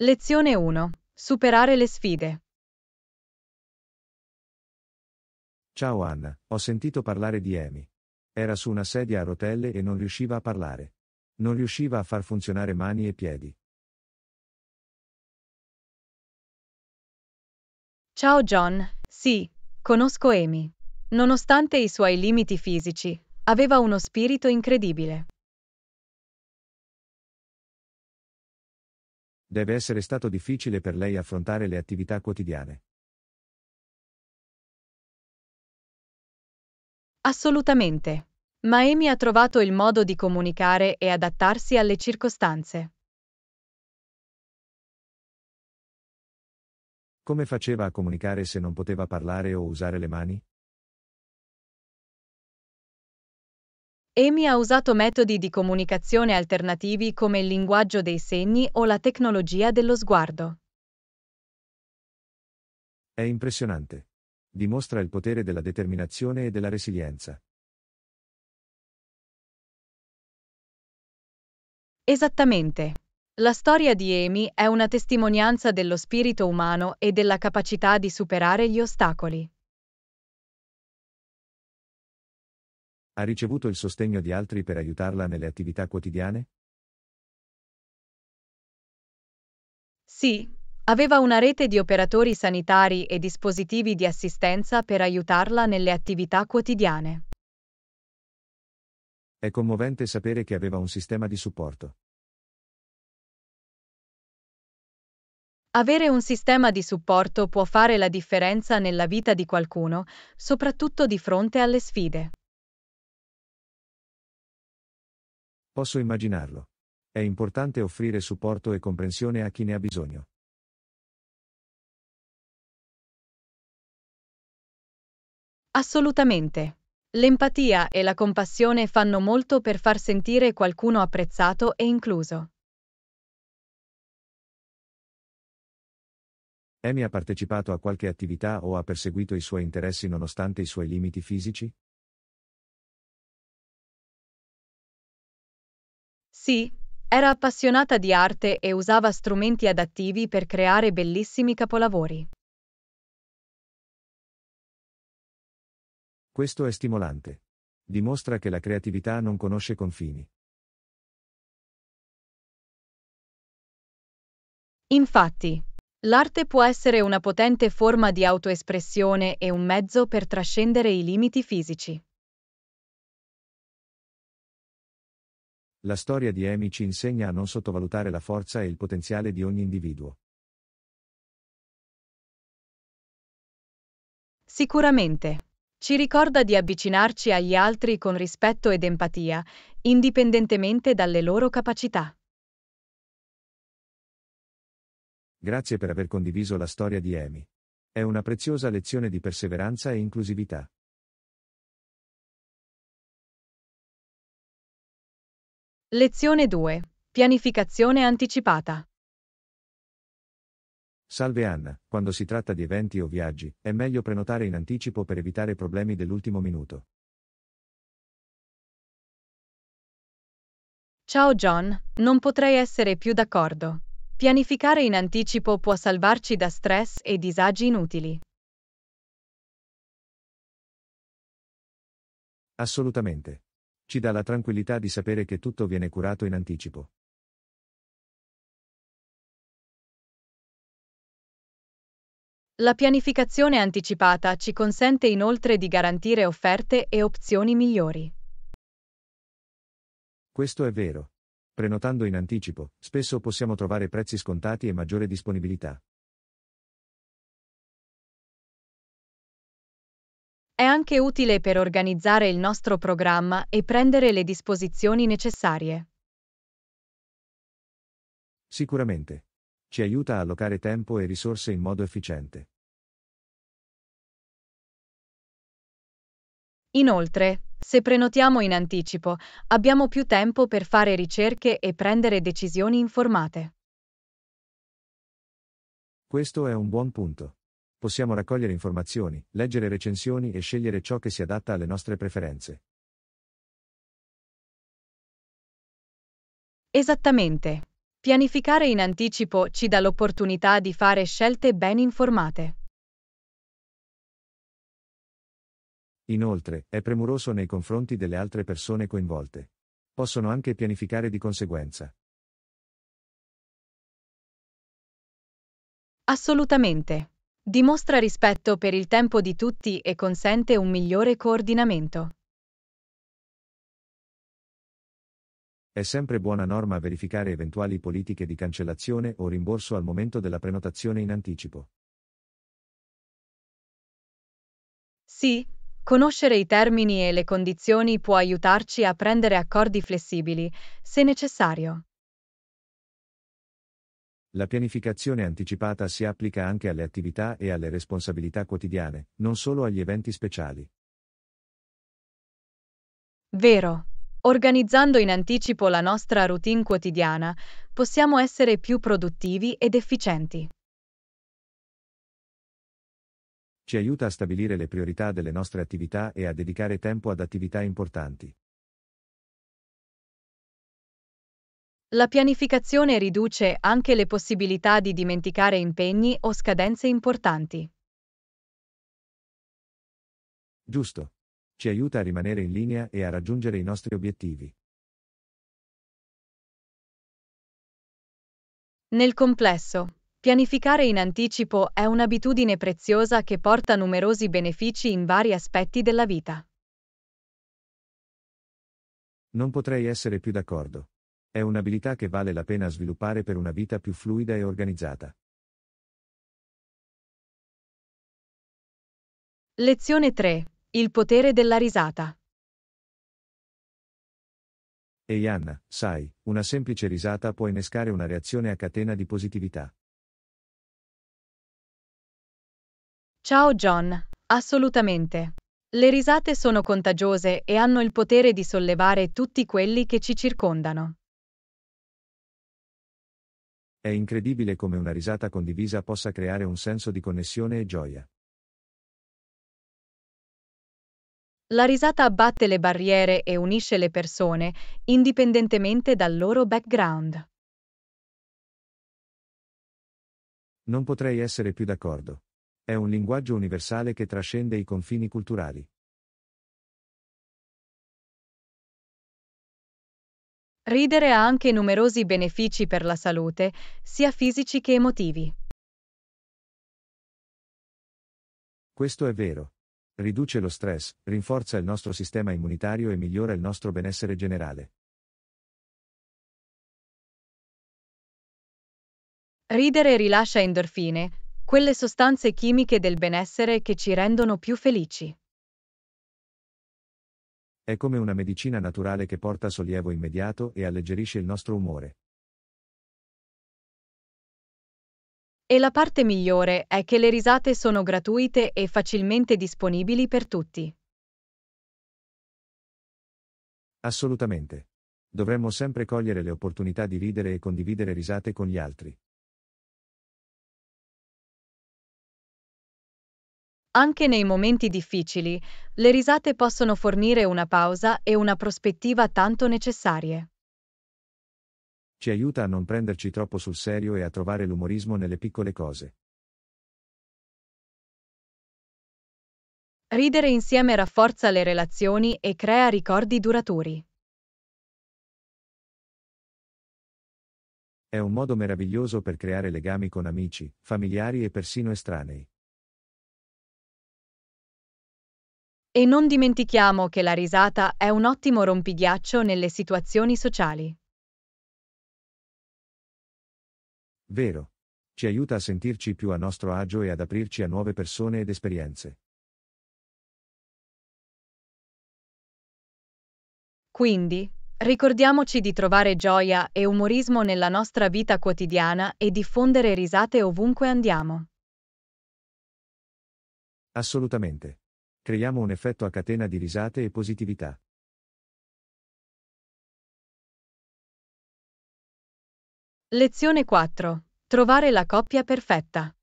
Lezione 1. Superare le sfide. Ciao Anna, ho sentito parlare di Amy. Era su una sedia a rotelle e non riusciva a parlare. Non riusciva a far funzionare mani e piedi. Ciao John, sì, conosco Amy. Nonostante i suoi limiti fisici, aveva uno spirito incredibile. Deve essere stato difficile per lei affrontare le attività quotidiane. Assolutamente. Ma Amy ha trovato il modo di comunicare e adattarsi alle circostanze. Come faceva a comunicare se non poteva parlare o usare le mani? Amy ha usato metodi di comunicazione alternativi come il linguaggio dei segni o la tecnologia dello sguardo. È impressionante. Dimostra il potere della determinazione e della resilienza. Esattamente. La storia di Amy è una testimonianza dello spirito umano e della capacità di superare gli ostacoli. Ha ricevuto il sostegno di altri per aiutarla nelle attività quotidiane? Sì, aveva una rete di operatori sanitari e dispositivi di assistenza per aiutarla nelle attività quotidiane. È commovente sapere che aveva un sistema di supporto. Avere un sistema di supporto può fare la differenza nella vita di qualcuno, soprattutto di fronte alle sfide. Posso immaginarlo. È importante offrire supporto e comprensione a chi ne ha bisogno. Assolutamente. L'empatia e la compassione fanno molto per far sentire qualcuno apprezzato e incluso. Amy ha partecipato a qualche attività o ha perseguito i suoi interessi nonostante i suoi limiti fisici? Sì, era appassionata di arte e usava strumenti adattivi per creare bellissimi capolavori. Questo è stimolante. Dimostra che la creatività non conosce confini. Infatti, l'arte può essere una potente forma di autoespressione e un mezzo per trascendere i limiti fisici. La storia di Amy ci insegna a non sottovalutare la forza e il potenziale di ogni individuo. Sicuramente. Ci ricorda di avvicinarci agli altri con rispetto ed empatia, indipendentemente dalle loro capacità. Grazie per aver condiviso la storia di Amy. È una preziosa lezione di perseveranza e inclusività. Lezione 2. Pianificazione anticipata. Salve Anna, quando si tratta di eventi o viaggi, è meglio prenotare in anticipo per evitare problemi dell'ultimo minuto. Ciao John, non potrei essere più d'accordo. Pianificare in anticipo può salvarci da stress e disagi inutili. Assolutamente. Ci dà la tranquillità di sapere che tutto viene curato in anticipo. La pianificazione anticipata ci consente inoltre di garantire offerte e opzioni migliori. Questo è vero. Prenotando in anticipo, spesso possiamo trovare prezzi scontati e maggiore disponibilità. È anche utile per organizzare il nostro programma e prendere le disposizioni necessarie. Sicuramente. Ci aiuta a allocare tempo e risorse in modo efficiente. Inoltre, se prenotiamo in anticipo, abbiamo più tempo per fare ricerche e prendere decisioni informate. Questo è un buon punto possiamo raccogliere informazioni, leggere recensioni e scegliere ciò che si adatta alle nostre preferenze. Esattamente. Pianificare in anticipo ci dà l'opportunità di fare scelte ben informate. Inoltre, è premuroso nei confronti delle altre persone coinvolte. Possono anche pianificare di conseguenza. Assolutamente. Dimostra rispetto per il tempo di tutti e consente un migliore coordinamento. È sempre buona norma verificare eventuali politiche di cancellazione o rimborso al momento della prenotazione in anticipo. Sì, conoscere i termini e le condizioni può aiutarci a prendere accordi flessibili, se necessario. La pianificazione anticipata si applica anche alle attività e alle responsabilità quotidiane, non solo agli eventi speciali. Vero. Organizzando in anticipo la nostra routine quotidiana, possiamo essere più produttivi ed efficienti. Ci aiuta a stabilire le priorità delle nostre attività e a dedicare tempo ad attività importanti. La pianificazione riduce anche le possibilità di dimenticare impegni o scadenze importanti. Giusto. Ci aiuta a rimanere in linea e a raggiungere i nostri obiettivi. Nel complesso, pianificare in anticipo è un'abitudine preziosa che porta numerosi benefici in vari aspetti della vita. Non potrei essere più d'accordo. È un'abilità che vale la pena sviluppare per una vita più fluida e organizzata. Lezione 3. Il potere della risata. Ehi Anna, sai, una semplice risata può innescare una reazione a catena di positività. Ciao John, assolutamente. Le risate sono contagiose e hanno il potere di sollevare tutti quelli che ci circondano. È incredibile come una risata condivisa possa creare un senso di connessione e gioia. La risata abbatte le barriere e unisce le persone, indipendentemente dal loro background. Non potrei essere più d'accordo. È un linguaggio universale che trascende i confini culturali. Ridere ha anche numerosi benefici per la salute, sia fisici che emotivi. Questo è vero. Riduce lo stress, rinforza il nostro sistema immunitario e migliora il nostro benessere generale. Ridere rilascia endorfine, quelle sostanze chimiche del benessere che ci rendono più felici. È come una medicina naturale che porta sollievo immediato e alleggerisce il nostro umore. E la parte migliore è che le risate sono gratuite e facilmente disponibili per tutti. Assolutamente. Dovremmo sempre cogliere le opportunità di ridere e condividere risate con gli altri. Anche nei momenti difficili, le risate possono fornire una pausa e una prospettiva tanto necessarie. Ci aiuta a non prenderci troppo sul serio e a trovare l'umorismo nelle piccole cose. Ridere insieme rafforza le relazioni e crea ricordi duraturi. È un modo meraviglioso per creare legami con amici, familiari e persino estranei. E non dimentichiamo che la risata è un ottimo rompighiaccio nelle situazioni sociali. Vero. Ci aiuta a sentirci più a nostro agio e ad aprirci a nuove persone ed esperienze. Quindi, ricordiamoci di trovare gioia e umorismo nella nostra vita quotidiana e diffondere risate ovunque andiamo. Assolutamente. Creiamo un effetto a catena di risate e positività. Lezione 4. Trovare la coppia perfetta.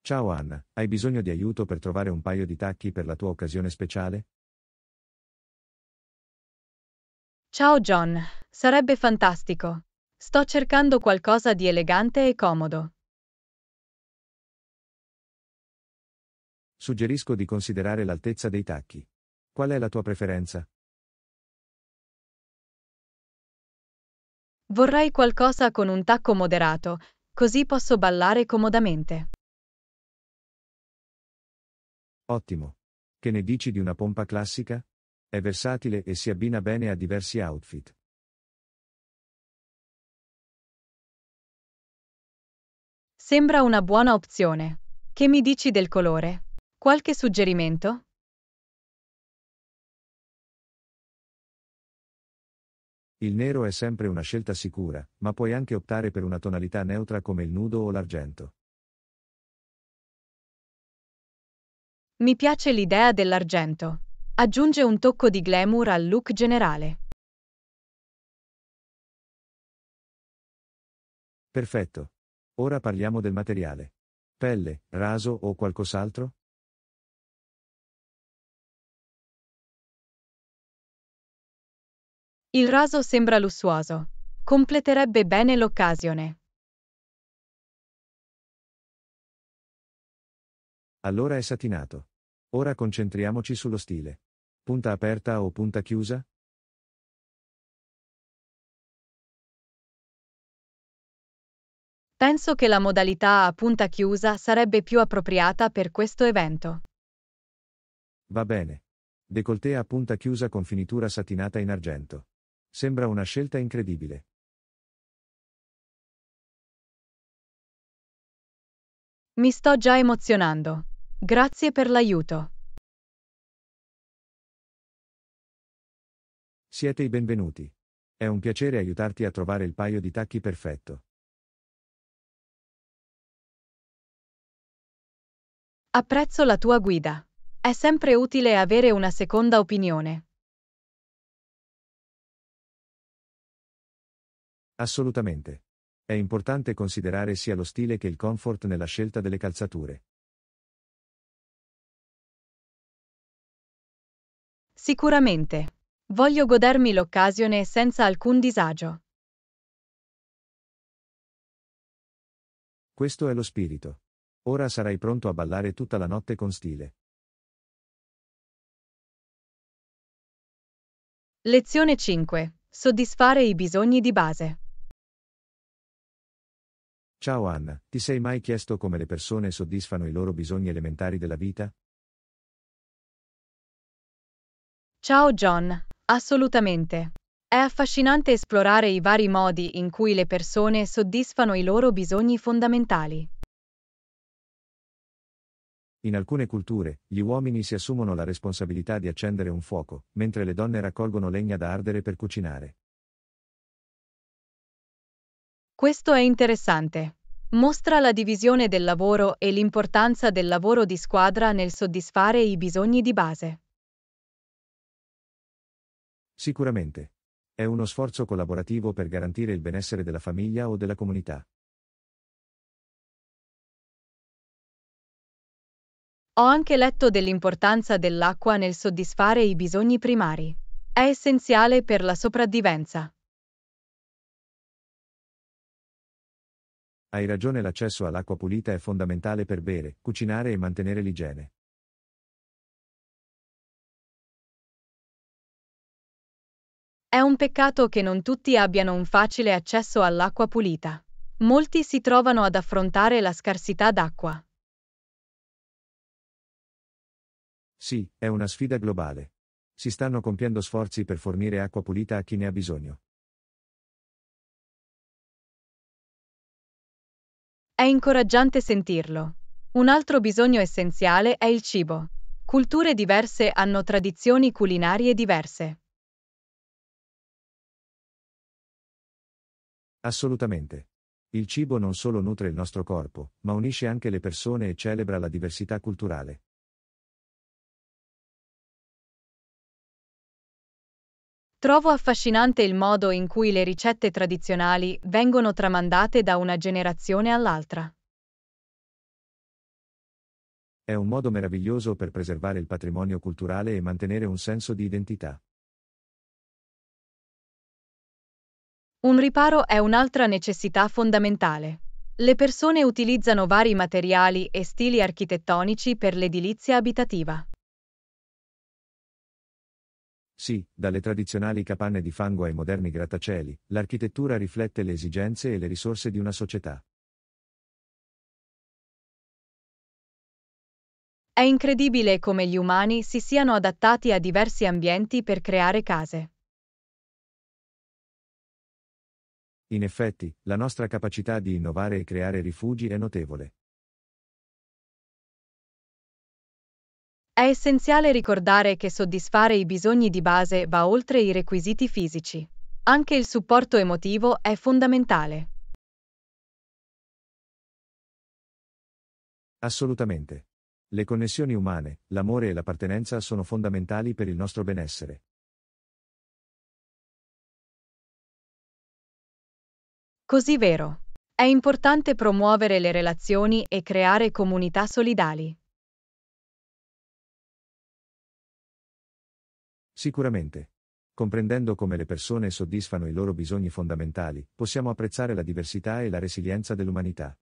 Ciao Anna, hai bisogno di aiuto per trovare un paio di tacchi per la tua occasione speciale? Ciao John, sarebbe fantastico. Sto cercando qualcosa di elegante e comodo. Suggerisco di considerare l'altezza dei tacchi. Qual è la tua preferenza? Vorrei qualcosa con un tacco moderato, così posso ballare comodamente. Ottimo. Che ne dici di una pompa classica? È versatile e si abbina bene a diversi outfit. Sembra una buona opzione. Che mi dici del colore? Qualche suggerimento? Il nero è sempre una scelta sicura, ma puoi anche optare per una tonalità neutra come il nudo o l'argento. Mi piace l'idea dell'argento. Aggiunge un tocco di glamour al look generale. Perfetto. Ora parliamo del materiale. Pelle, raso o qualcos'altro? Il raso sembra lussuoso. Completerebbe bene l'occasione. Allora è satinato. Ora concentriamoci sullo stile. Punta aperta o punta chiusa? Penso che la modalità a punta chiusa sarebbe più appropriata per questo evento. Va bene. Decoltea a punta chiusa con finitura satinata in argento. Sembra una scelta incredibile. Mi sto già emozionando. Grazie per l'aiuto. Siete i benvenuti. È un piacere aiutarti a trovare il paio di tacchi perfetto. Apprezzo la tua guida. È sempre utile avere una seconda opinione. Assolutamente. È importante considerare sia lo stile che il comfort nella scelta delle calzature. Sicuramente. Voglio godermi l'occasione senza alcun disagio. Questo è lo spirito. Ora sarai pronto a ballare tutta la notte con stile. Lezione 5. Soddisfare i bisogni di base. Ciao Anna, ti sei mai chiesto come le persone soddisfano i loro bisogni elementari della vita? Ciao John, assolutamente. È affascinante esplorare i vari modi in cui le persone soddisfano i loro bisogni fondamentali. In alcune culture, gli uomini si assumono la responsabilità di accendere un fuoco, mentre le donne raccolgono legna da ardere per cucinare. Questo è interessante. Mostra la divisione del lavoro e l'importanza del lavoro di squadra nel soddisfare i bisogni di base. Sicuramente. È uno sforzo collaborativo per garantire il benessere della famiglia o della comunità. Ho anche letto dell'importanza dell'acqua nel soddisfare i bisogni primari. È essenziale per la sopravvivenza. Hai ragione l'accesso all'acqua pulita è fondamentale per bere, cucinare e mantenere l'igiene. È un peccato che non tutti abbiano un facile accesso all'acqua pulita. Molti si trovano ad affrontare la scarsità d'acqua. Sì, è una sfida globale. Si stanno compiendo sforzi per fornire acqua pulita a chi ne ha bisogno. È incoraggiante sentirlo. Un altro bisogno essenziale è il cibo. Culture diverse hanno tradizioni culinarie diverse. Assolutamente. Il cibo non solo nutre il nostro corpo, ma unisce anche le persone e celebra la diversità culturale. Trovo affascinante il modo in cui le ricette tradizionali vengono tramandate da una generazione all'altra. È un modo meraviglioso per preservare il patrimonio culturale e mantenere un senso di identità. Un riparo è un'altra necessità fondamentale. Le persone utilizzano vari materiali e stili architettonici per l'edilizia abitativa. Sì, dalle tradizionali capanne di fango ai moderni grattacieli, l'architettura riflette le esigenze e le risorse di una società. È incredibile come gli umani si siano adattati a diversi ambienti per creare case. In effetti, la nostra capacità di innovare e creare rifugi è notevole. È essenziale ricordare che soddisfare i bisogni di base va oltre i requisiti fisici. Anche il supporto emotivo è fondamentale. Assolutamente. Le connessioni umane, l'amore e l'appartenenza sono fondamentali per il nostro benessere. Così vero. È importante promuovere le relazioni e creare comunità solidali. Sicuramente. Comprendendo come le persone soddisfano i loro bisogni fondamentali, possiamo apprezzare la diversità e la resilienza dell'umanità.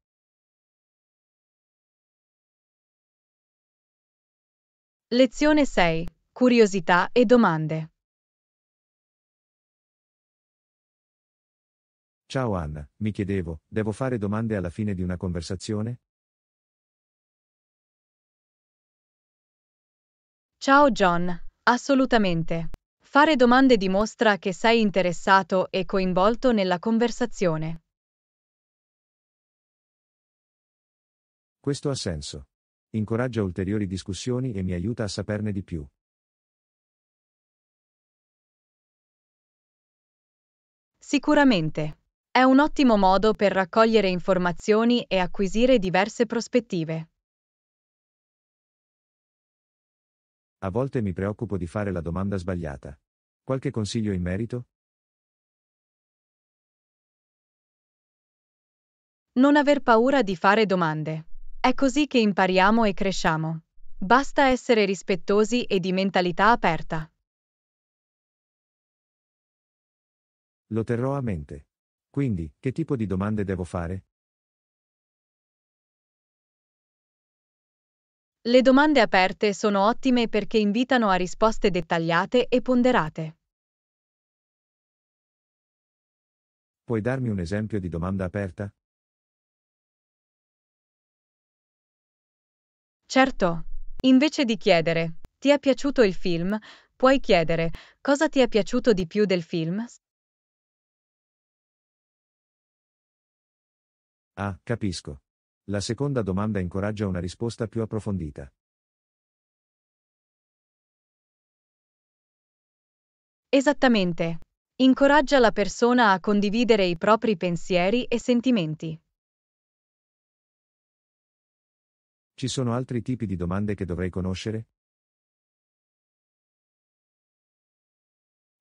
Lezione 6. Curiosità e domande. Ciao Anna, mi chiedevo, devo fare domande alla fine di una conversazione? Ciao John, Assolutamente. Fare domande dimostra che sei interessato e coinvolto nella conversazione. Questo ha senso. Incoraggia ulteriori discussioni e mi aiuta a saperne di più. Sicuramente. È un ottimo modo per raccogliere informazioni e acquisire diverse prospettive. A volte mi preoccupo di fare la domanda sbagliata. Qualche consiglio in merito? Non aver paura di fare domande. È così che impariamo e cresciamo. Basta essere rispettosi e di mentalità aperta. Lo terrò a mente. Quindi, che tipo di domande devo fare? Le domande aperte sono ottime perché invitano a risposte dettagliate e ponderate. Puoi darmi un esempio di domanda aperta? Certo. Invece di chiedere, ti è piaciuto il film? Puoi chiedere, cosa ti è piaciuto di più del film? Ah, capisco. La seconda domanda incoraggia una risposta più approfondita. Esattamente. Incoraggia la persona a condividere i propri pensieri e sentimenti. Ci sono altri tipi di domande che dovrei conoscere?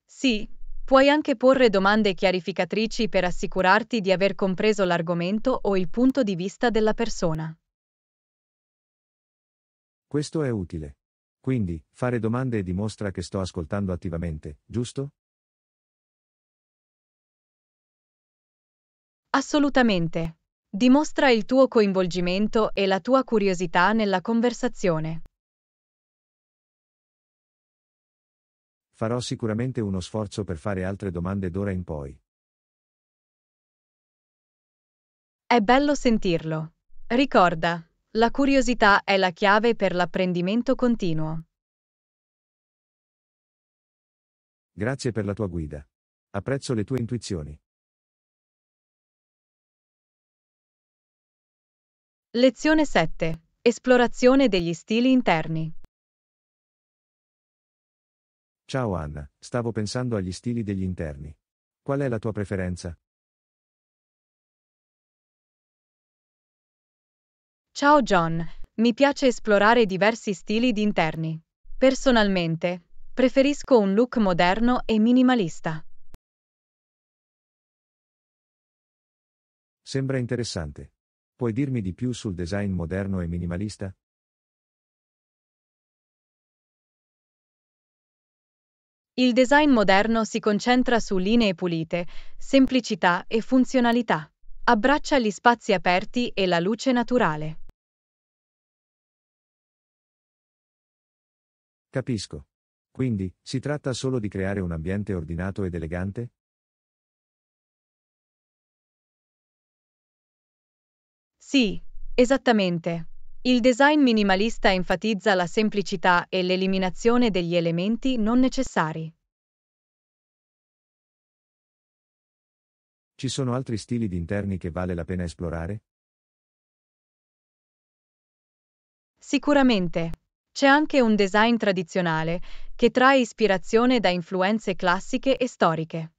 Sì, Puoi anche porre domande chiarificatrici per assicurarti di aver compreso l'argomento o il punto di vista della persona. Questo è utile. Quindi, fare domande dimostra che sto ascoltando attivamente, giusto? Assolutamente. Dimostra il tuo coinvolgimento e la tua curiosità nella conversazione. Farò sicuramente uno sforzo per fare altre domande d'ora in poi. È bello sentirlo. Ricorda, la curiosità è la chiave per l'apprendimento continuo. Grazie per la tua guida. Apprezzo le tue intuizioni. Lezione 7. Esplorazione degli stili interni. Ciao Anna, stavo pensando agli stili degli interni. Qual è la tua preferenza? Ciao John, mi piace esplorare diversi stili di interni. Personalmente, preferisco un look moderno e minimalista. Sembra interessante. Puoi dirmi di più sul design moderno e minimalista? Il design moderno si concentra su linee pulite, semplicità e funzionalità. Abbraccia gli spazi aperti e la luce naturale. Capisco. Quindi, si tratta solo di creare un ambiente ordinato ed elegante? Sì, esattamente. Il design minimalista enfatizza la semplicità e l'eliminazione degli elementi non necessari. Ci sono altri stili di interni che vale la pena esplorare? Sicuramente. C'è anche un design tradizionale, che trae ispirazione da influenze classiche e storiche.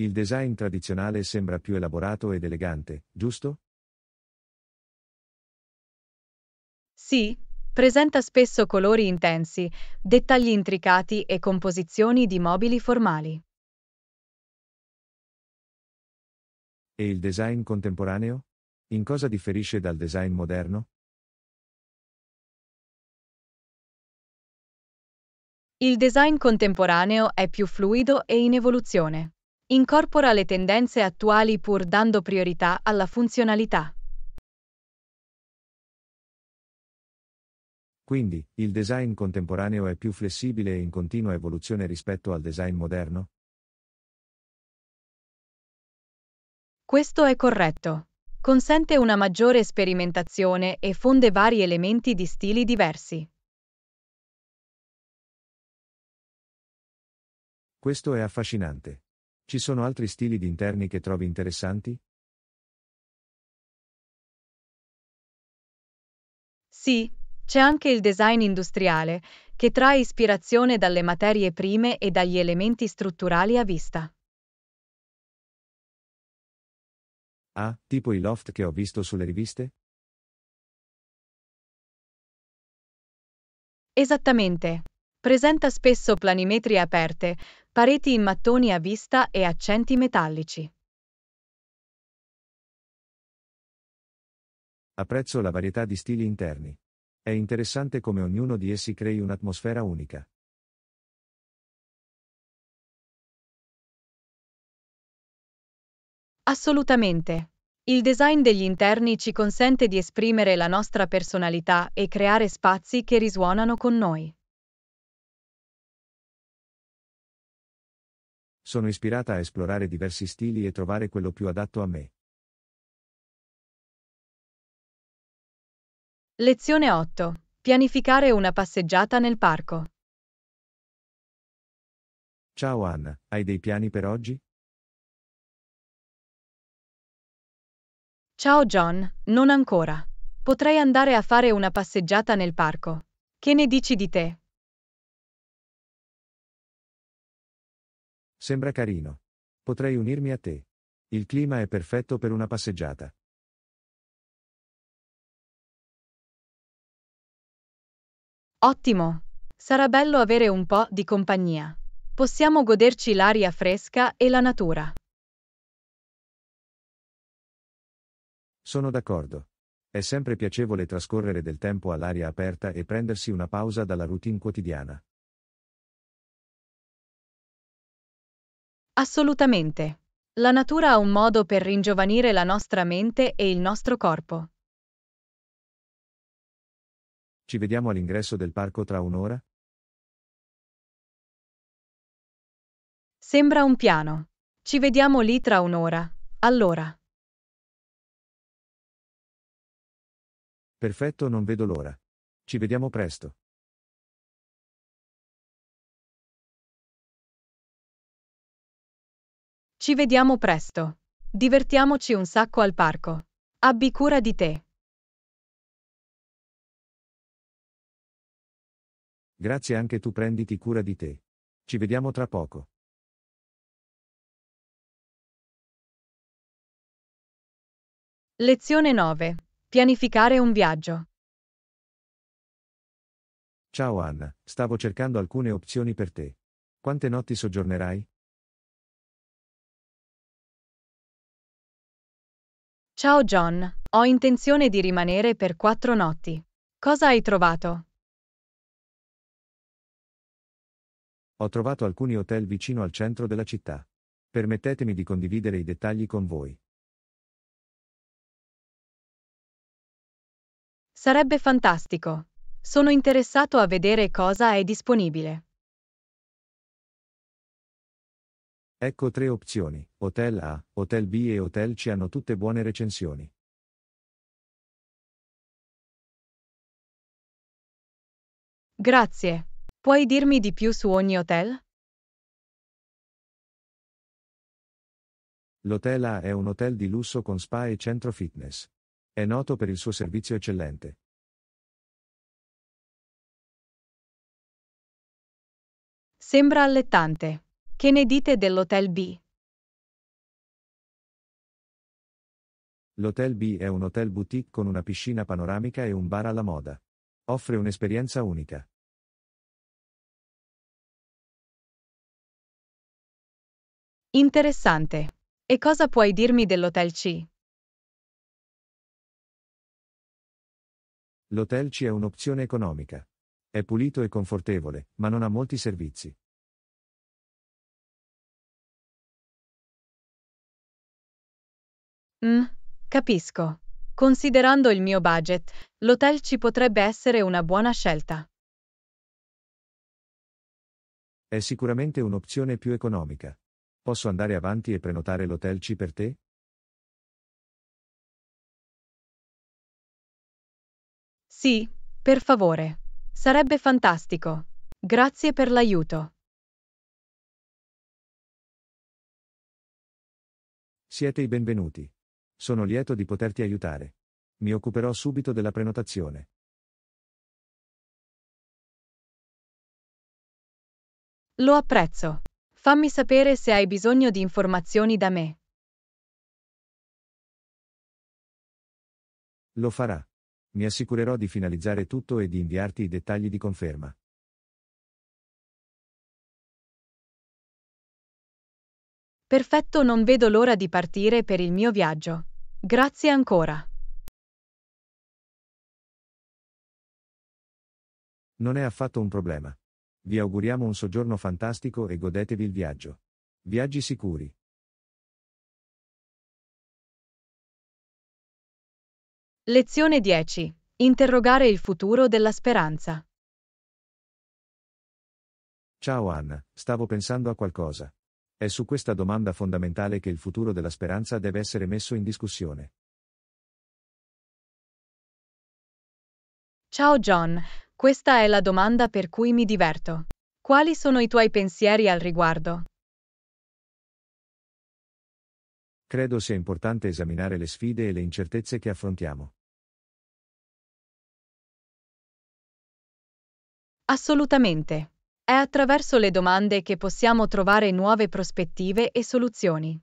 Il design tradizionale sembra più elaborato ed elegante, giusto? Sì, presenta spesso colori intensi, dettagli intricati e composizioni di mobili formali. E il design contemporaneo? In cosa differisce dal design moderno? Il design contemporaneo è più fluido e in evoluzione incorpora le tendenze attuali pur dando priorità alla funzionalità. Quindi, il design contemporaneo è più flessibile e in continua evoluzione rispetto al design moderno? Questo è corretto. Consente una maggiore sperimentazione e fonde vari elementi di stili diversi. Questo è affascinante. Ci sono altri stili di interni che trovi interessanti? Sì, c'è anche il design industriale, che trae ispirazione dalle materie prime e dagli elementi strutturali a vista. Ah, tipo i loft che ho visto sulle riviste? Esattamente. Presenta spesso planimetrie aperte, pareti in mattoni a vista e accenti metallici. Apprezzo la varietà di stili interni. È interessante come ognuno di essi crei un'atmosfera unica. Assolutamente. Il design degli interni ci consente di esprimere la nostra personalità e creare spazi che risuonano con noi. Sono ispirata a esplorare diversi stili e trovare quello più adatto a me. Lezione 8. Pianificare una passeggiata nel parco. Ciao Anna, hai dei piani per oggi? Ciao John, non ancora. Potrei andare a fare una passeggiata nel parco. Che ne dici di te? Sembra carino. Potrei unirmi a te. Il clima è perfetto per una passeggiata. Ottimo! Sarà bello avere un po' di compagnia. Possiamo goderci l'aria fresca e la natura. Sono d'accordo. È sempre piacevole trascorrere del tempo all'aria aperta e prendersi una pausa dalla routine quotidiana. Assolutamente. La natura ha un modo per ringiovanire la nostra mente e il nostro corpo. Ci vediamo all'ingresso del parco tra un'ora? Sembra un piano. Ci vediamo lì tra un'ora. Allora. Perfetto, non vedo l'ora. Ci vediamo presto. Ci vediamo presto. Divertiamoci un sacco al parco. Abbi cura di te. Grazie anche tu prenditi cura di te. Ci vediamo tra poco. Lezione 9. Pianificare un viaggio. Ciao Anna, stavo cercando alcune opzioni per te. Quante notti soggiornerai? Ciao John, ho intenzione di rimanere per quattro notti. Cosa hai trovato? Ho trovato alcuni hotel vicino al centro della città. Permettetemi di condividere i dettagli con voi. Sarebbe fantastico. Sono interessato a vedere cosa è disponibile. Ecco tre opzioni, Hotel A, Hotel B e Hotel C hanno tutte buone recensioni. Grazie. Puoi dirmi di più su ogni hotel? L'Hotel A è un hotel di lusso con spa e centro fitness. È noto per il suo servizio eccellente. Sembra allettante. Che ne dite dell'Hotel B? L'Hotel B è un hotel boutique con una piscina panoramica e un bar alla moda. Offre un'esperienza unica. Interessante. E cosa puoi dirmi dell'Hotel C? L'Hotel C è un'opzione economica. È pulito e confortevole, ma non ha molti servizi. Mm, capisco. Considerando il mio budget, l'hotel ci potrebbe essere una buona scelta. È sicuramente un'opzione più economica. Posso andare avanti e prenotare l'hotel C per te? Sì, per favore. Sarebbe fantastico. Grazie per l'aiuto. Siete i benvenuti. Sono lieto di poterti aiutare. Mi occuperò subito della prenotazione. Lo apprezzo. Fammi sapere se hai bisogno di informazioni da me. Lo farà. Mi assicurerò di finalizzare tutto e di inviarti i dettagli di conferma. Perfetto, non vedo l'ora di partire per il mio viaggio. Grazie ancora. Non è affatto un problema. Vi auguriamo un soggiorno fantastico e godetevi il viaggio. Viaggi sicuri. Lezione 10. Interrogare il futuro della speranza. Ciao Anna, stavo pensando a qualcosa. È su questa domanda fondamentale che il futuro della speranza deve essere messo in discussione. Ciao John, questa è la domanda per cui mi diverto. Quali sono i tuoi pensieri al riguardo? Credo sia importante esaminare le sfide e le incertezze che affrontiamo. Assolutamente. È attraverso le domande che possiamo trovare nuove prospettive e soluzioni.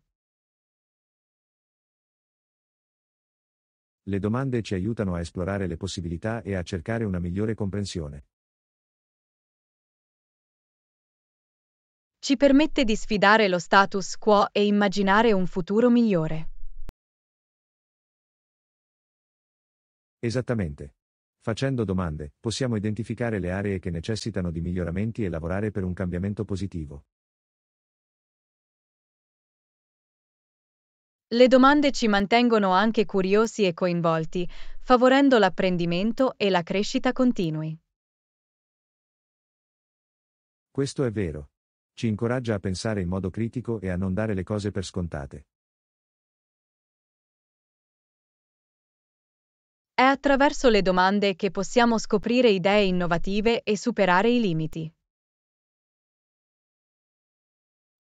Le domande ci aiutano a esplorare le possibilità e a cercare una migliore comprensione. Ci permette di sfidare lo status quo e immaginare un futuro migliore. Esattamente. Facendo domande, possiamo identificare le aree che necessitano di miglioramenti e lavorare per un cambiamento positivo. Le domande ci mantengono anche curiosi e coinvolti, favorendo l'apprendimento e la crescita continui. Questo è vero. Ci incoraggia a pensare in modo critico e a non dare le cose per scontate. È attraverso le domande che possiamo scoprire idee innovative e superare i limiti.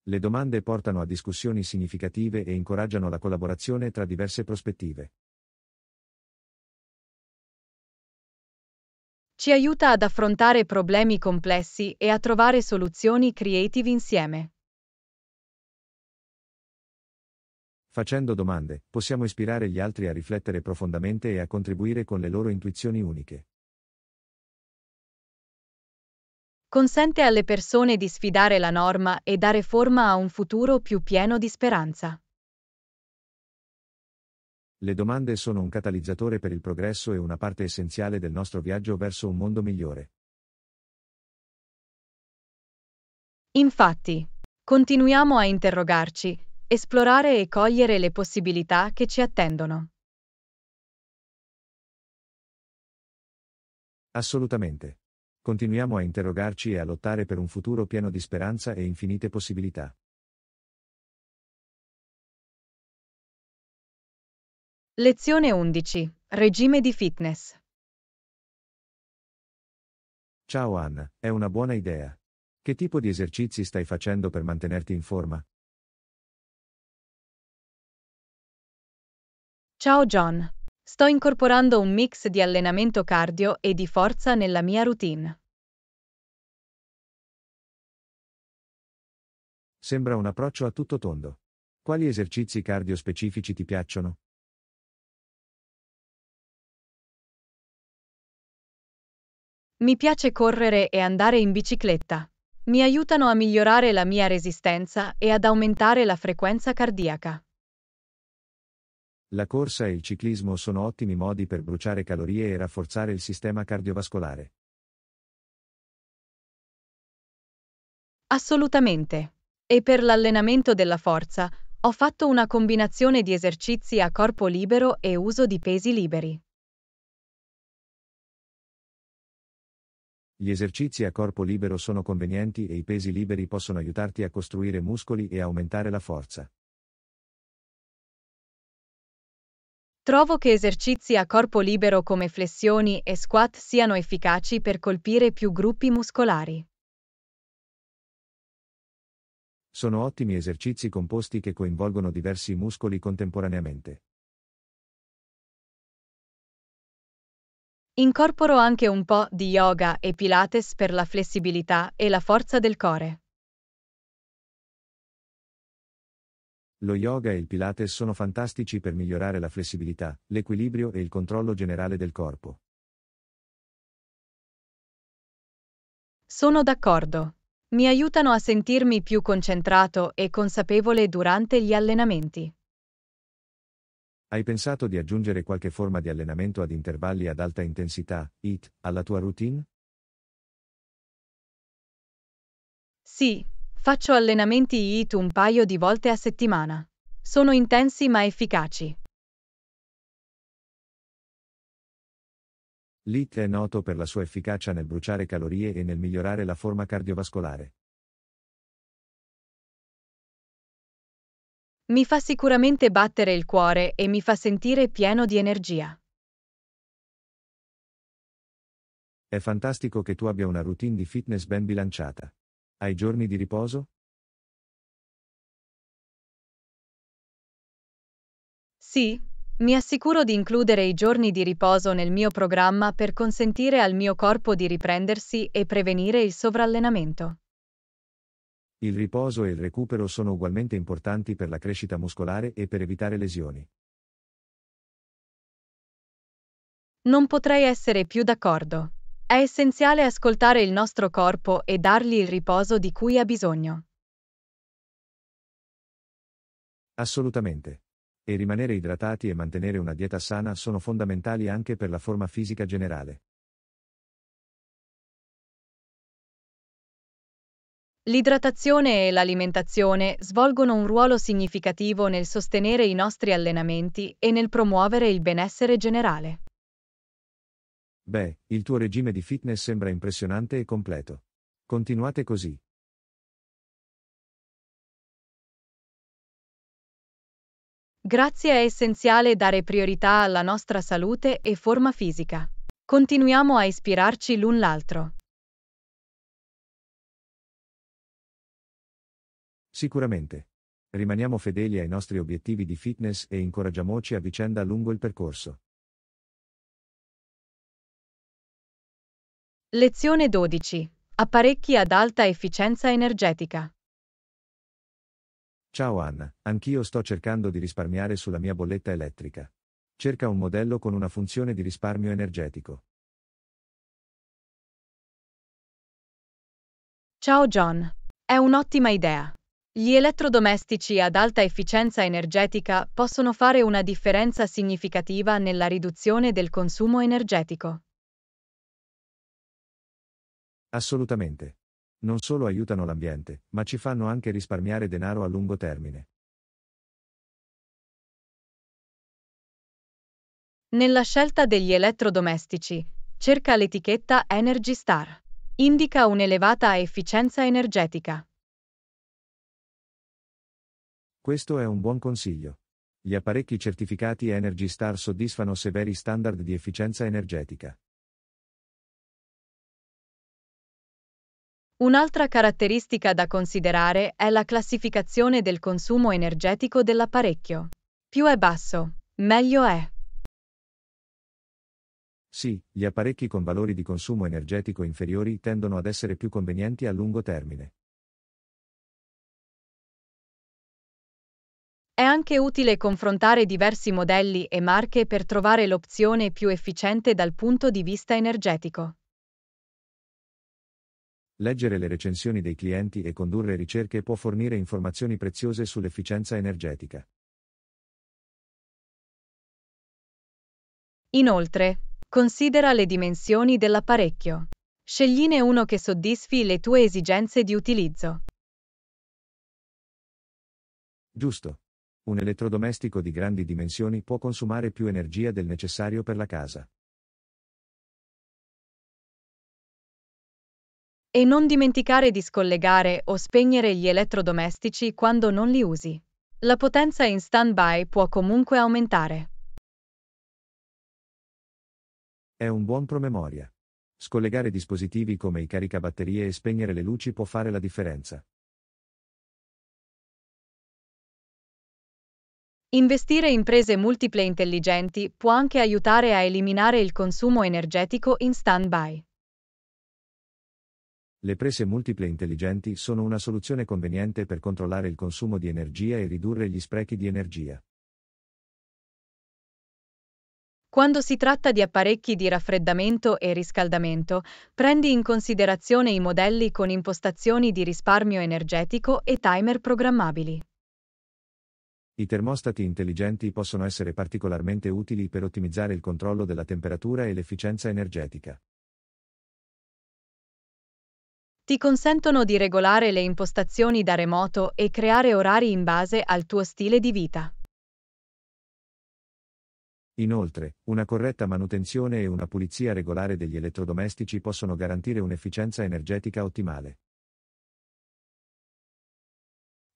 Le domande portano a discussioni significative e incoraggiano la collaborazione tra diverse prospettive. Ci aiuta ad affrontare problemi complessi e a trovare soluzioni creative insieme. Facendo domande, possiamo ispirare gli altri a riflettere profondamente e a contribuire con le loro intuizioni uniche. Consente alle persone di sfidare la norma e dare forma a un futuro più pieno di speranza. Le domande sono un catalizzatore per il progresso e una parte essenziale del nostro viaggio verso un mondo migliore. Infatti, continuiamo a interrogarci, esplorare e cogliere le possibilità che ci attendono. Assolutamente. Continuiamo a interrogarci e a lottare per un futuro pieno di speranza e infinite possibilità. Lezione 11. Regime di fitness. Ciao Anna, è una buona idea. Che tipo di esercizi stai facendo per mantenerti in forma? Ciao John. Sto incorporando un mix di allenamento cardio e di forza nella mia routine. Sembra un approccio a tutto tondo. Quali esercizi cardio specifici ti piacciono? Mi piace correre e andare in bicicletta. Mi aiutano a migliorare la mia resistenza e ad aumentare la frequenza cardiaca. La corsa e il ciclismo sono ottimi modi per bruciare calorie e rafforzare il sistema cardiovascolare. Assolutamente. E per l'allenamento della forza, ho fatto una combinazione di esercizi a corpo libero e uso di pesi liberi. Gli esercizi a corpo libero sono convenienti e i pesi liberi possono aiutarti a costruire muscoli e aumentare la forza. Trovo che esercizi a corpo libero come flessioni e squat siano efficaci per colpire più gruppi muscolari. Sono ottimi esercizi composti che coinvolgono diversi muscoli contemporaneamente. Incorporo anche un po' di yoga e pilates per la flessibilità e la forza del core. Lo yoga e il pilates sono fantastici per migliorare la flessibilità, l'equilibrio e il controllo generale del corpo. Sono d'accordo. Mi aiutano a sentirmi più concentrato e consapevole durante gli allenamenti. Hai pensato di aggiungere qualche forma di allenamento ad intervalli ad alta intensità, IT, alla tua routine? Sì, Faccio allenamenti HIIT un paio di volte a settimana. Sono intensi ma efficaci. L'IT è noto per la sua efficacia nel bruciare calorie e nel migliorare la forma cardiovascolare. Mi fa sicuramente battere il cuore e mi fa sentire pieno di energia. È fantastico che tu abbia una routine di fitness ben bilanciata ai giorni di riposo? Sì, mi assicuro di includere i giorni di riposo nel mio programma per consentire al mio corpo di riprendersi e prevenire il sovrallenamento. Il riposo e il recupero sono ugualmente importanti per la crescita muscolare e per evitare lesioni. Non potrei essere più d'accordo. È essenziale ascoltare il nostro corpo e dargli il riposo di cui ha bisogno. Assolutamente. E rimanere idratati e mantenere una dieta sana sono fondamentali anche per la forma fisica generale. L'idratazione e l'alimentazione svolgono un ruolo significativo nel sostenere i nostri allenamenti e nel promuovere il benessere generale. Beh, il tuo regime di fitness sembra impressionante e completo. Continuate così. Grazie è essenziale dare priorità alla nostra salute e forma fisica. Continuiamo a ispirarci l'un l'altro. Sicuramente. Rimaniamo fedeli ai nostri obiettivi di fitness e incoraggiamoci a vicenda lungo il percorso. Lezione 12. Apparecchi ad alta efficienza energetica. Ciao Anna, anch'io sto cercando di risparmiare sulla mia bolletta elettrica. Cerca un modello con una funzione di risparmio energetico. Ciao John. È un'ottima idea. Gli elettrodomestici ad alta efficienza energetica possono fare una differenza significativa nella riduzione del consumo energetico. Assolutamente. Non solo aiutano l'ambiente, ma ci fanno anche risparmiare denaro a lungo termine. Nella scelta degli elettrodomestici, cerca l'etichetta Energy Star. Indica un'elevata efficienza energetica. Questo è un buon consiglio. Gli apparecchi certificati Energy Star soddisfano severi standard di efficienza energetica. Un'altra caratteristica da considerare è la classificazione del consumo energetico dell'apparecchio. Più è basso, meglio è. Sì, gli apparecchi con valori di consumo energetico inferiori tendono ad essere più convenienti a lungo termine. È anche utile confrontare diversi modelli e marche per trovare l'opzione più efficiente dal punto di vista energetico. Leggere le recensioni dei clienti e condurre ricerche può fornire informazioni preziose sull'efficienza energetica. Inoltre, considera le dimensioni dell'apparecchio. Scegline uno che soddisfi le tue esigenze di utilizzo. Giusto. Un elettrodomestico di grandi dimensioni può consumare più energia del necessario per la casa. E non dimenticare di scollegare o spegnere gli elettrodomestici quando non li usi. La potenza in stand-by può comunque aumentare. È un buon promemoria. Scollegare dispositivi come i caricabatterie e spegnere le luci può fare la differenza. Investire in prese multiple intelligenti può anche aiutare a eliminare il consumo energetico in stand-by. Le prese multiple intelligenti sono una soluzione conveniente per controllare il consumo di energia e ridurre gli sprechi di energia. Quando si tratta di apparecchi di raffreddamento e riscaldamento, prendi in considerazione i modelli con impostazioni di risparmio energetico e timer programmabili. I termostati intelligenti possono essere particolarmente utili per ottimizzare il controllo della temperatura e l'efficienza energetica ti consentono di regolare le impostazioni da remoto e creare orari in base al tuo stile di vita. Inoltre, una corretta manutenzione e una pulizia regolare degli elettrodomestici possono garantire un'efficienza energetica ottimale.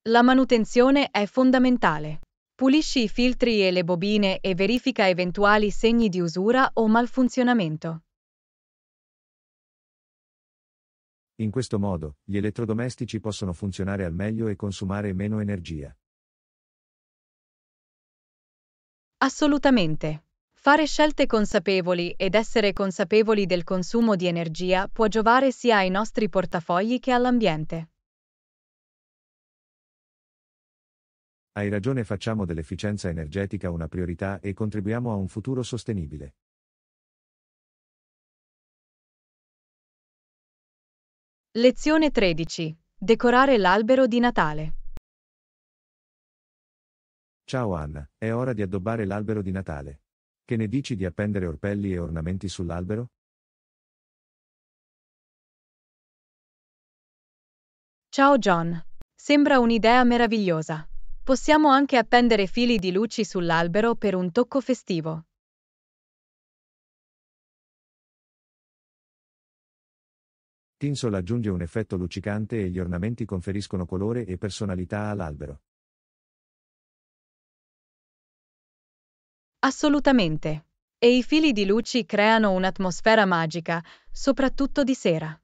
La manutenzione è fondamentale. Pulisci i filtri e le bobine e verifica eventuali segni di usura o malfunzionamento. In questo modo, gli elettrodomestici possono funzionare al meglio e consumare meno energia. Assolutamente. Fare scelte consapevoli ed essere consapevoli del consumo di energia può giovare sia ai nostri portafogli che all'ambiente. Hai ragione, facciamo dell'efficienza energetica una priorità e contribuiamo a un futuro sostenibile. Lezione 13. Decorare l'albero di Natale. Ciao Anna, è ora di addobbare l'albero di Natale. Che ne dici di appendere orpelli e ornamenti sull'albero? Ciao John. Sembra un'idea meravigliosa. Possiamo anche appendere fili di luci sull'albero per un tocco festivo. Tinsol aggiunge un effetto luccicante e gli ornamenti conferiscono colore e personalità all'albero. Assolutamente. E i fili di luci creano un'atmosfera magica, soprattutto di sera.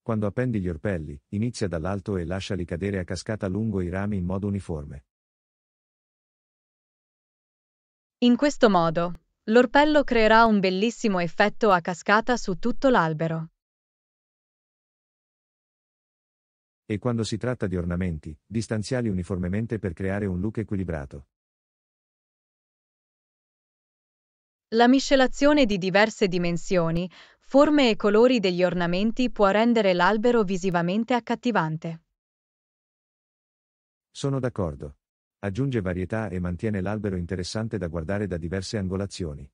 Quando appendi gli orpelli, inizia dall'alto e lasciali cadere a cascata lungo i rami in modo uniforme. In questo modo, L'orpello creerà un bellissimo effetto a cascata su tutto l'albero. E quando si tratta di ornamenti, distanziali uniformemente per creare un look equilibrato. La miscelazione di diverse dimensioni, forme e colori degli ornamenti può rendere l'albero visivamente accattivante. Sono d'accordo aggiunge varietà e mantiene l'albero interessante da guardare da diverse angolazioni.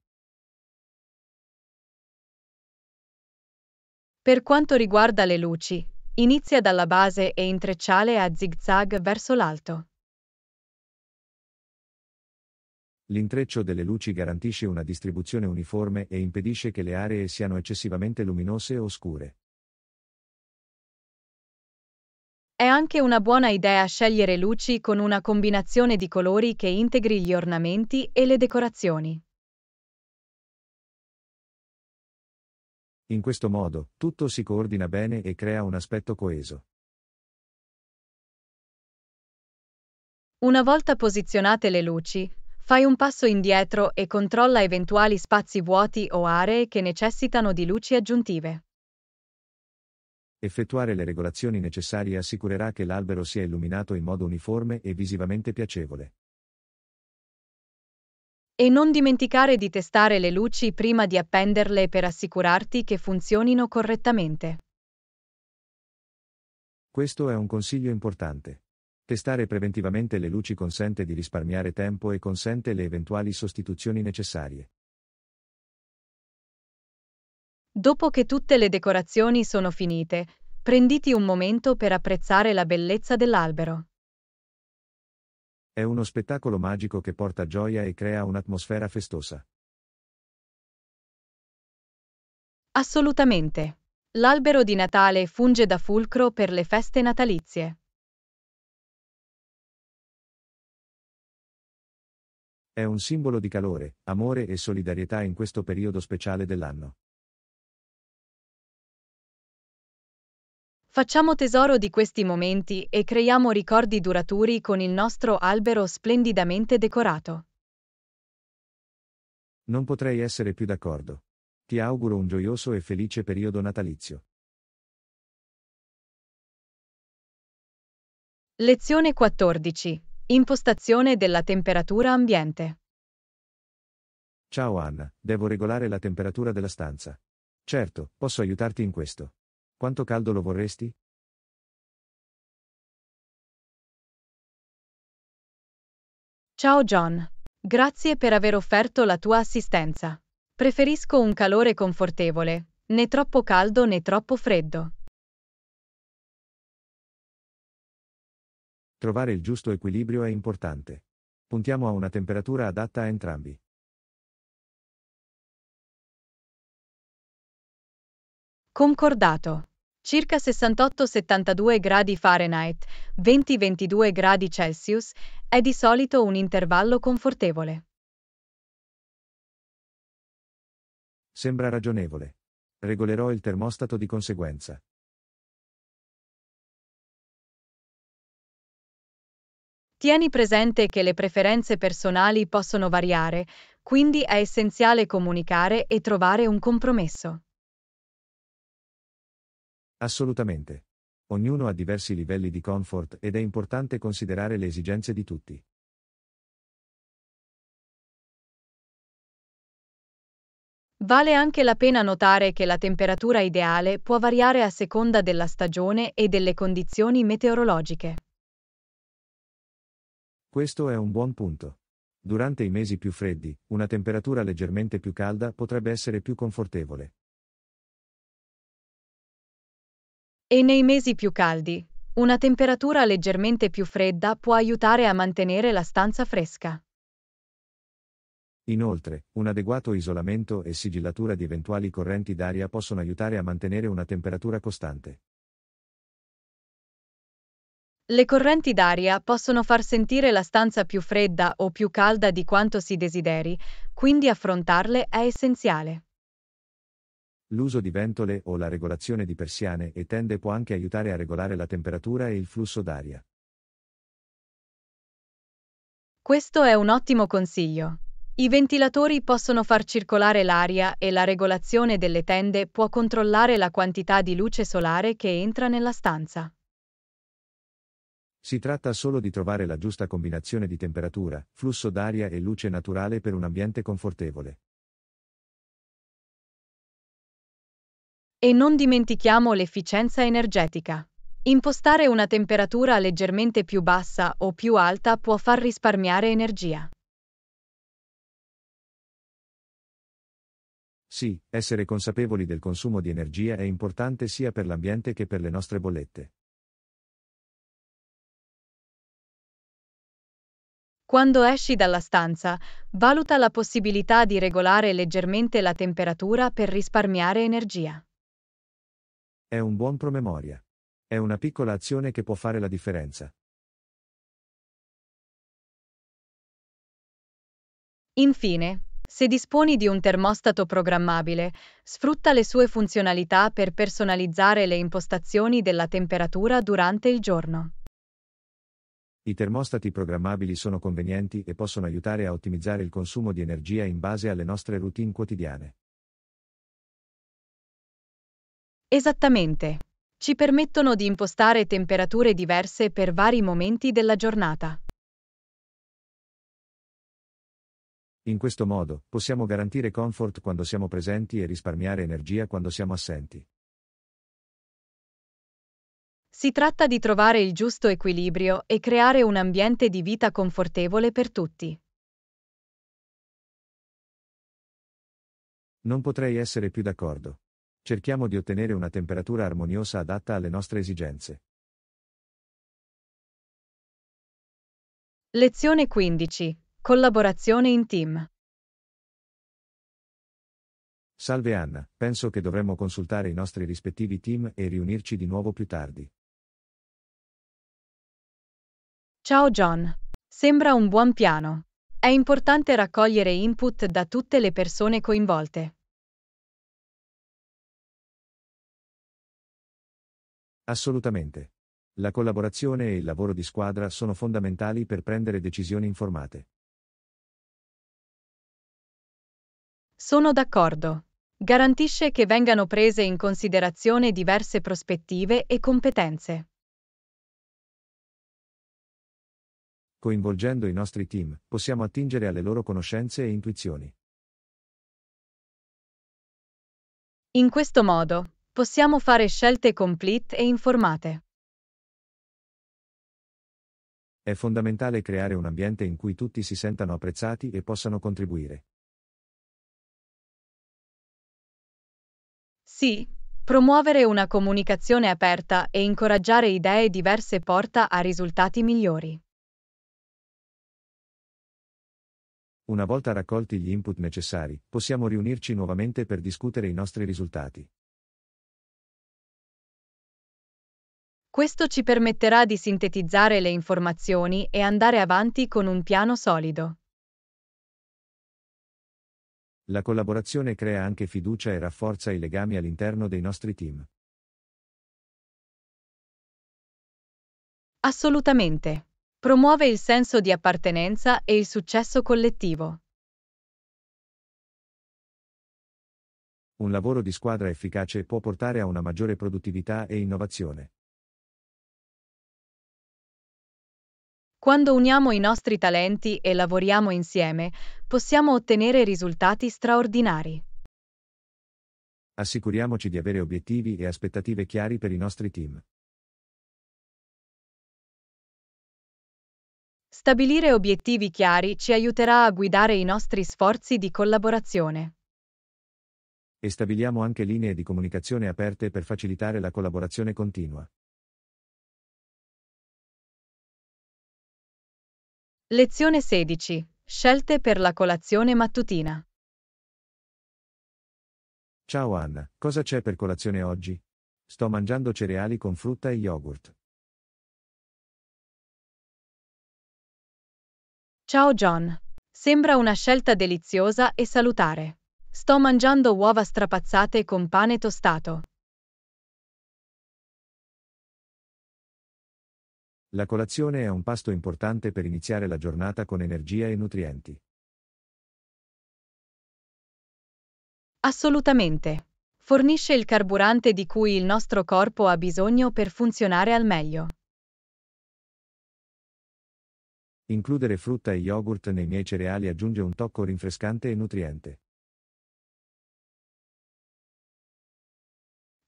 Per quanto riguarda le luci, inizia dalla base e intrecciale a zigzag verso l'alto. L'intreccio delle luci garantisce una distribuzione uniforme e impedisce che le aree siano eccessivamente luminose o scure. È anche una buona idea scegliere luci con una combinazione di colori che integri gli ornamenti e le decorazioni. In questo modo, tutto si coordina bene e crea un aspetto coeso. Una volta posizionate le luci, fai un passo indietro e controlla eventuali spazi vuoti o aree che necessitano di luci aggiuntive. Effettuare le regolazioni necessarie assicurerà che l'albero sia illuminato in modo uniforme e visivamente piacevole. E non dimenticare di testare le luci prima di appenderle per assicurarti che funzionino correttamente. Questo è un consiglio importante. Testare preventivamente le luci consente di risparmiare tempo e consente le eventuali sostituzioni necessarie. Dopo che tutte le decorazioni sono finite, prenditi un momento per apprezzare la bellezza dell'albero. È uno spettacolo magico che porta gioia e crea un'atmosfera festosa. Assolutamente. L'albero di Natale funge da fulcro per le feste natalizie. È un simbolo di calore, amore e solidarietà in questo periodo speciale dell'anno. Facciamo tesoro di questi momenti e creiamo ricordi duraturi con il nostro albero splendidamente decorato. Non potrei essere più d'accordo. Ti auguro un gioioso e felice periodo natalizio. Lezione 14. Impostazione della temperatura ambiente. Ciao Anna, devo regolare la temperatura della stanza. Certo, posso aiutarti in questo. Quanto caldo lo vorresti? Ciao John. Grazie per aver offerto la tua assistenza. Preferisco un calore confortevole, né troppo caldo né troppo freddo. Trovare il giusto equilibrio è importante. Puntiamo a una temperatura adatta a entrambi. Concordato circa 68-72 gradi Fahrenheit, 20-22 gradi Celsius, è di solito un intervallo confortevole. Sembra ragionevole. Regolerò il termostato di conseguenza. Tieni presente che le preferenze personali possono variare, quindi è essenziale comunicare e trovare un compromesso. Assolutamente. Ognuno ha diversi livelli di comfort ed è importante considerare le esigenze di tutti. Vale anche la pena notare che la temperatura ideale può variare a seconda della stagione e delle condizioni meteorologiche. Questo è un buon punto. Durante i mesi più freddi, una temperatura leggermente più calda potrebbe essere più confortevole. E nei mesi più caldi, una temperatura leggermente più fredda può aiutare a mantenere la stanza fresca. Inoltre, un adeguato isolamento e sigillatura di eventuali correnti d'aria possono aiutare a mantenere una temperatura costante. Le correnti d'aria possono far sentire la stanza più fredda o più calda di quanto si desideri, quindi affrontarle è essenziale. L'uso di ventole o la regolazione di persiane e tende può anche aiutare a regolare la temperatura e il flusso d'aria. Questo è un ottimo consiglio. I ventilatori possono far circolare l'aria e la regolazione delle tende può controllare la quantità di luce solare che entra nella stanza. Si tratta solo di trovare la giusta combinazione di temperatura, flusso d'aria e luce naturale per un ambiente confortevole. E non dimentichiamo l'efficienza energetica. Impostare una temperatura leggermente più bassa o più alta può far risparmiare energia. Sì, essere consapevoli del consumo di energia è importante sia per l'ambiente che per le nostre bollette. Quando esci dalla stanza, valuta la possibilità di regolare leggermente la temperatura per risparmiare energia. È un buon promemoria. È una piccola azione che può fare la differenza. Infine, se disponi di un termostato programmabile, sfrutta le sue funzionalità per personalizzare le impostazioni della temperatura durante il giorno. I termostati programmabili sono convenienti e possono aiutare a ottimizzare il consumo di energia in base alle nostre routine quotidiane. Esattamente. Ci permettono di impostare temperature diverse per vari momenti della giornata. In questo modo, possiamo garantire comfort quando siamo presenti e risparmiare energia quando siamo assenti. Si tratta di trovare il giusto equilibrio e creare un ambiente di vita confortevole per tutti. Non potrei essere più d'accordo. Cerchiamo di ottenere una temperatura armoniosa adatta alle nostre esigenze. Lezione 15. Collaborazione in team. Salve Anna, penso che dovremmo consultare i nostri rispettivi team e riunirci di nuovo più tardi. Ciao John. Sembra un buon piano. È importante raccogliere input da tutte le persone coinvolte. Assolutamente. La collaborazione e il lavoro di squadra sono fondamentali per prendere decisioni informate. Sono d'accordo. Garantisce che vengano prese in considerazione diverse prospettive e competenze. Coinvolgendo i nostri team, possiamo attingere alle loro conoscenze e intuizioni. In questo modo, possiamo fare scelte complete e informate. È fondamentale creare un ambiente in cui tutti si sentano apprezzati e possano contribuire. Sì, promuovere una comunicazione aperta e incoraggiare idee diverse porta a risultati migliori. Una volta raccolti gli input necessari, possiamo riunirci nuovamente per discutere i nostri risultati. Questo ci permetterà di sintetizzare le informazioni e andare avanti con un piano solido. La collaborazione crea anche fiducia e rafforza i legami all'interno dei nostri team. Assolutamente. Promuove il senso di appartenenza e il successo collettivo. Un lavoro di squadra efficace può portare a una maggiore produttività e innovazione. Quando uniamo i nostri talenti e lavoriamo insieme, possiamo ottenere risultati straordinari. Assicuriamoci di avere obiettivi e aspettative chiari per i nostri team. Stabilire obiettivi chiari ci aiuterà a guidare i nostri sforzi di collaborazione. E stabiliamo anche linee di comunicazione aperte per facilitare la collaborazione continua. Lezione 16. Scelte per la colazione mattutina. Ciao Anna, cosa c'è per colazione oggi? Sto mangiando cereali con frutta e yogurt. Ciao John. Sembra una scelta deliziosa e salutare. Sto mangiando uova strapazzate con pane tostato. La colazione è un pasto importante per iniziare la giornata con energia e nutrienti. Assolutamente. Fornisce il carburante di cui il nostro corpo ha bisogno per funzionare al meglio. Includere frutta e yogurt nei miei cereali aggiunge un tocco rinfrescante e nutriente.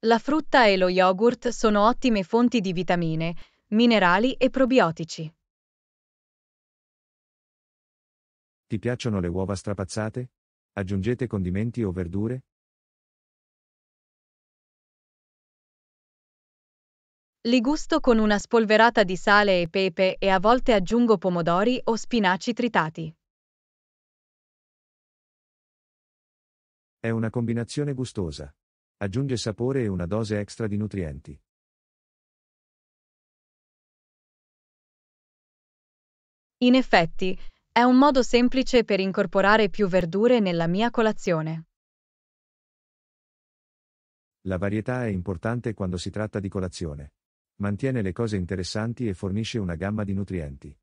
La frutta e lo yogurt sono ottime fonti di vitamine, minerali e probiotici. Ti piacciono le uova strapazzate? Aggiungete condimenti o verdure? Li gusto con una spolverata di sale e pepe e a volte aggiungo pomodori o spinaci tritati. È una combinazione gustosa. Aggiunge sapore e una dose extra di nutrienti. In effetti, è un modo semplice per incorporare più verdure nella mia colazione. La varietà è importante quando si tratta di colazione. Mantiene le cose interessanti e fornisce una gamma di nutrienti.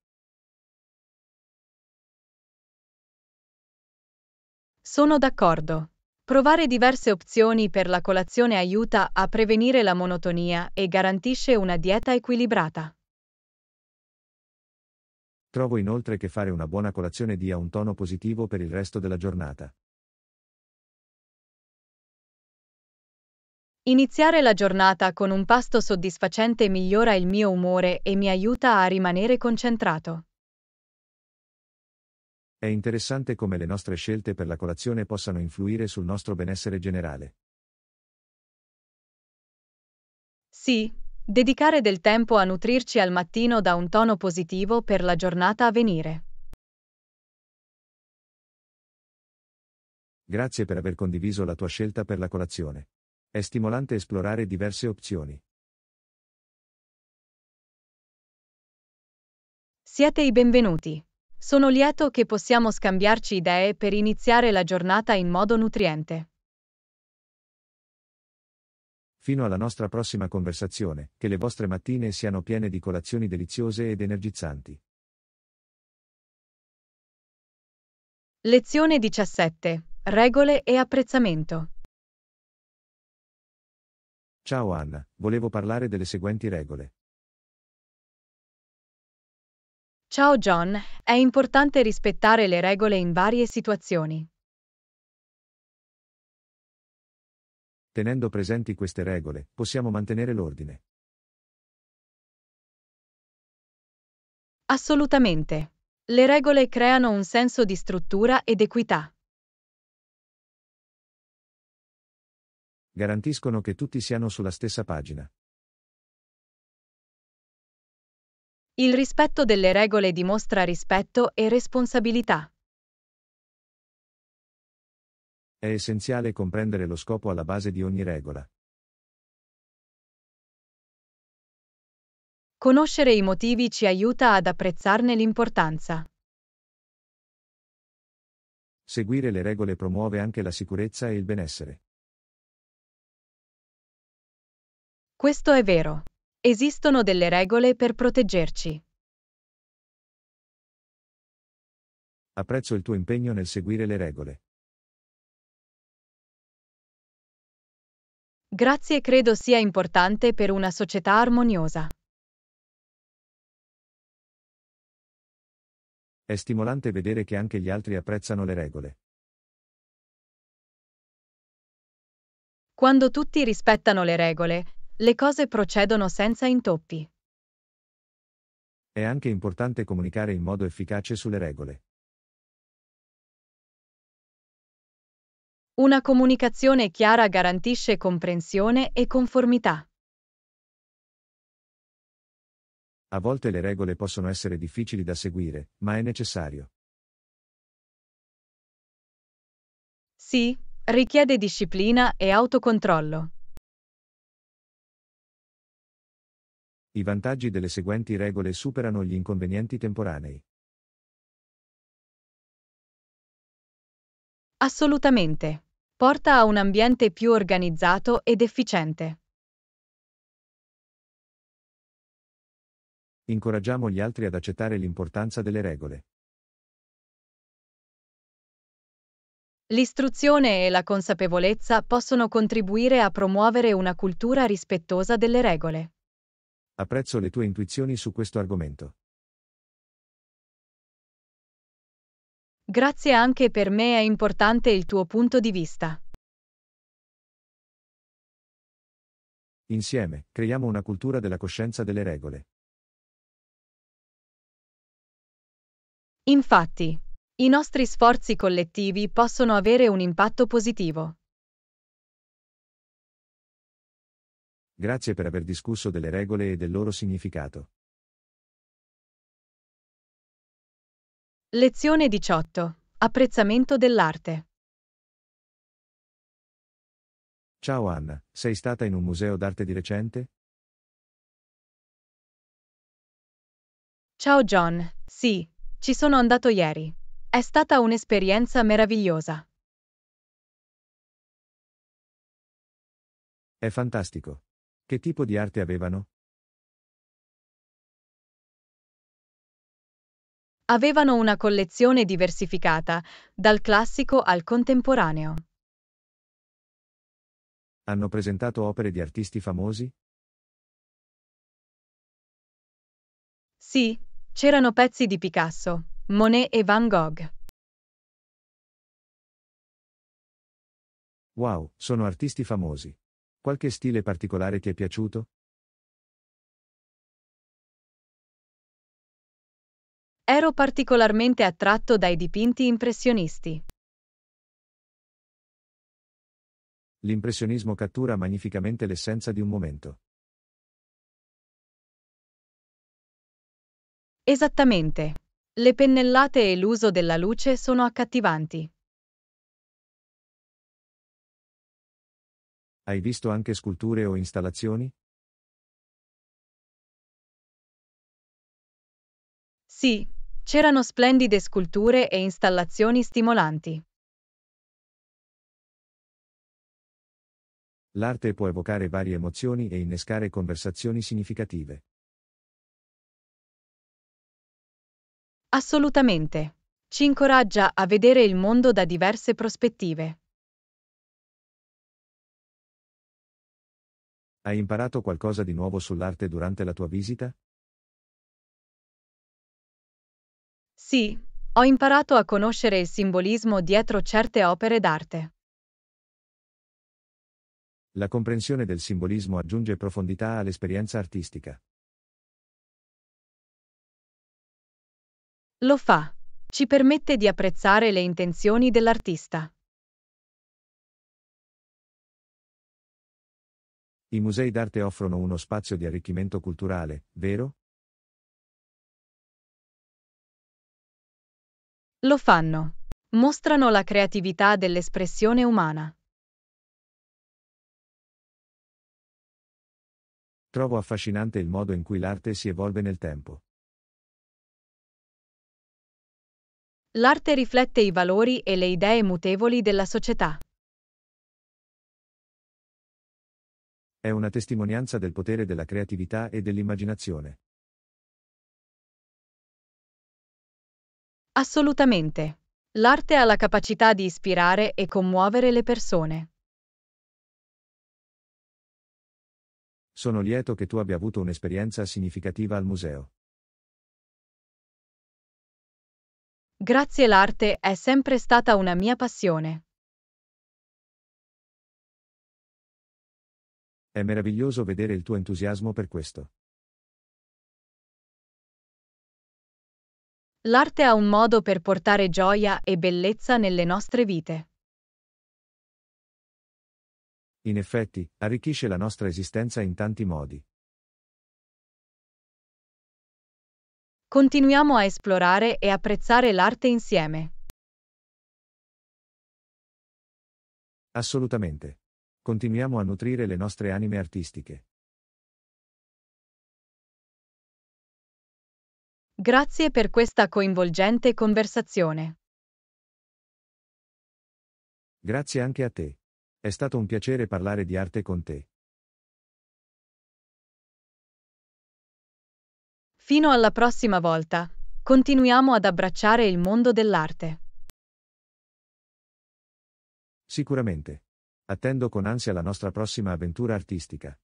Sono d'accordo. Provare diverse opzioni per la colazione aiuta a prevenire la monotonia e garantisce una dieta equilibrata. Trovo inoltre che fare una buona colazione dia un tono positivo per il resto della giornata. Iniziare la giornata con un pasto soddisfacente migliora il mio umore e mi aiuta a rimanere concentrato. È interessante come le nostre scelte per la colazione possano influire sul nostro benessere generale. Sì, Dedicare del tempo a nutrirci al mattino dà un tono positivo per la giornata a venire. Grazie per aver condiviso la tua scelta per la colazione. È stimolante esplorare diverse opzioni. Siete i benvenuti. Sono lieto che possiamo scambiarci idee per iniziare la giornata in modo nutriente. Fino alla nostra prossima conversazione, che le vostre mattine siano piene di colazioni deliziose ed energizzanti. Lezione 17. Regole e apprezzamento. Ciao Anna, volevo parlare delle seguenti regole. Ciao John, è importante rispettare le regole in varie situazioni. Tenendo presenti queste regole, possiamo mantenere l'ordine. Assolutamente. Le regole creano un senso di struttura ed equità. Garantiscono che tutti siano sulla stessa pagina. Il rispetto delle regole dimostra rispetto e responsabilità. È essenziale comprendere lo scopo alla base di ogni regola. Conoscere i motivi ci aiuta ad apprezzarne l'importanza. Seguire le regole promuove anche la sicurezza e il benessere. Questo è vero. Esistono delle regole per proteggerci. Apprezzo il tuo impegno nel seguire le regole. Grazie credo sia importante per una società armoniosa. È stimolante vedere che anche gli altri apprezzano le regole. Quando tutti rispettano le regole, le cose procedono senza intoppi. È anche importante comunicare in modo efficace sulle regole. Una comunicazione chiara garantisce comprensione e conformità. A volte le regole possono essere difficili da seguire, ma è necessario. Sì, richiede disciplina e autocontrollo. I vantaggi delle seguenti regole superano gli inconvenienti temporanei. Assolutamente porta a un ambiente più organizzato ed efficiente. Incoraggiamo gli altri ad accettare l'importanza delle regole. L'istruzione e la consapevolezza possono contribuire a promuovere una cultura rispettosa delle regole. Apprezzo le tue intuizioni su questo argomento. Grazie anche per me è importante il tuo punto di vista. Insieme, creiamo una cultura della coscienza delle regole. Infatti, i nostri sforzi collettivi possono avere un impatto positivo. Grazie per aver discusso delle regole e del loro significato. Lezione 18. Apprezzamento dell'arte. Ciao Anna, sei stata in un museo d'arte di recente? Ciao John, sì, ci sono andato ieri. È stata un'esperienza meravigliosa. È fantastico. Che tipo di arte avevano? Avevano una collezione diversificata, dal classico al contemporaneo. Hanno presentato opere di artisti famosi? Sì, c'erano pezzi di Picasso, Monet e Van Gogh. Wow, sono artisti famosi. Qualche stile particolare ti è piaciuto? Ero particolarmente attratto dai dipinti impressionisti. L'impressionismo cattura magnificamente l'essenza di un momento. Esattamente. Le pennellate e l'uso della luce sono accattivanti. Hai visto anche sculture o installazioni? Sì, C'erano splendide sculture e installazioni stimolanti. L'arte può evocare varie emozioni e innescare conversazioni significative. Assolutamente. Ci incoraggia a vedere il mondo da diverse prospettive. Hai imparato qualcosa di nuovo sull'arte durante la tua visita? Sì, ho imparato a conoscere il simbolismo dietro certe opere d'arte. La comprensione del simbolismo aggiunge profondità all'esperienza artistica. Lo fa. Ci permette di apprezzare le intenzioni dell'artista. I musei d'arte offrono uno spazio di arricchimento culturale, vero? Lo fanno. Mostrano la creatività dell'espressione umana. Trovo affascinante il modo in cui l'arte si evolve nel tempo. L'arte riflette i valori e le idee mutevoli della società. È una testimonianza del potere della creatività e dell'immaginazione. Assolutamente. L'arte ha la capacità di ispirare e commuovere le persone. Sono lieto che tu abbia avuto un'esperienza significativa al museo. Grazie l'arte è sempre stata una mia passione. È meraviglioso vedere il tuo entusiasmo per questo. L'arte ha un modo per portare gioia e bellezza nelle nostre vite. In effetti, arricchisce la nostra esistenza in tanti modi. Continuiamo a esplorare e apprezzare l'arte insieme. Assolutamente. Continuiamo a nutrire le nostre anime artistiche. Grazie per questa coinvolgente conversazione. Grazie anche a te. È stato un piacere parlare di arte con te. Fino alla prossima volta, continuiamo ad abbracciare il mondo dell'arte. Sicuramente. Attendo con ansia la nostra prossima avventura artistica.